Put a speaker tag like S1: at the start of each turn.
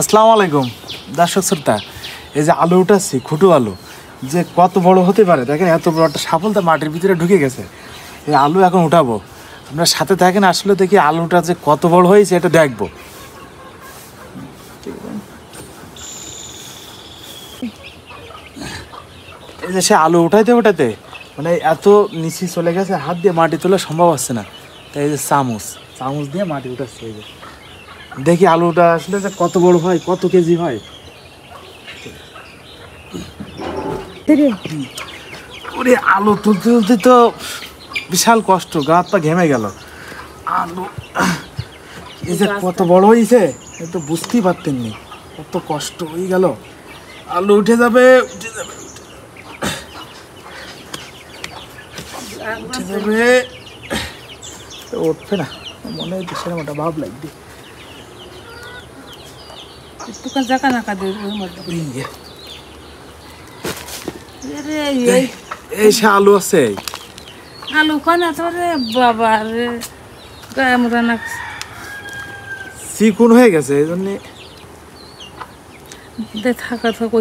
S1: আসসালামু আলাইকুম দর্শক শ্রোতা এই যে আলু উঠাচ্ছি খুটু আলু যে কত বড় হতে পারে দেখেন এত বড় একটা সাফলতা মাটির ভিতরে ঢুকে গেছে এই আলু এখন উঠাবো আপনার সাথে থাকেন আসলে দেখি আলুটা যে কত বড় হয়েছে এটা দেখবো এই যে সে আলু উঠাইতে উঠাতে মানে এত নিচে চলে গেছে হাত দিয়ে মাটি তোলা সম্ভব হচ্ছে না তাই এই যে চামচ চামচ দিয়ে মাটি উঠাচ্ছে এই যে দেখি আলুটা
S2: আসলে যে কত বড় হয় কত কেজি হয় ওরে আলু তুলতে তুলতে তো বিশাল কষ্ট গা হাত ঘেমে গেল আলু এই যে কত বড় হয়েছে
S3: এ তো বুঝতেই পারতেননি কত কষ্ট হয়ে গেল আলু উঠে যাবে উঠে যাবে
S4: উঠে যাবে উঠবে না মনে হয় বিশাল একটা ভাব লাগবে একটু জাকা নাকা দেব ওই মধ্যে
S5: এই সে আলু আছে
S4: আলু কনা তো রে বাবা রে গায়ে মোটা না
S5: চিকুন হয়ে গেছে এই জন্যে
S4: থাকা থাকা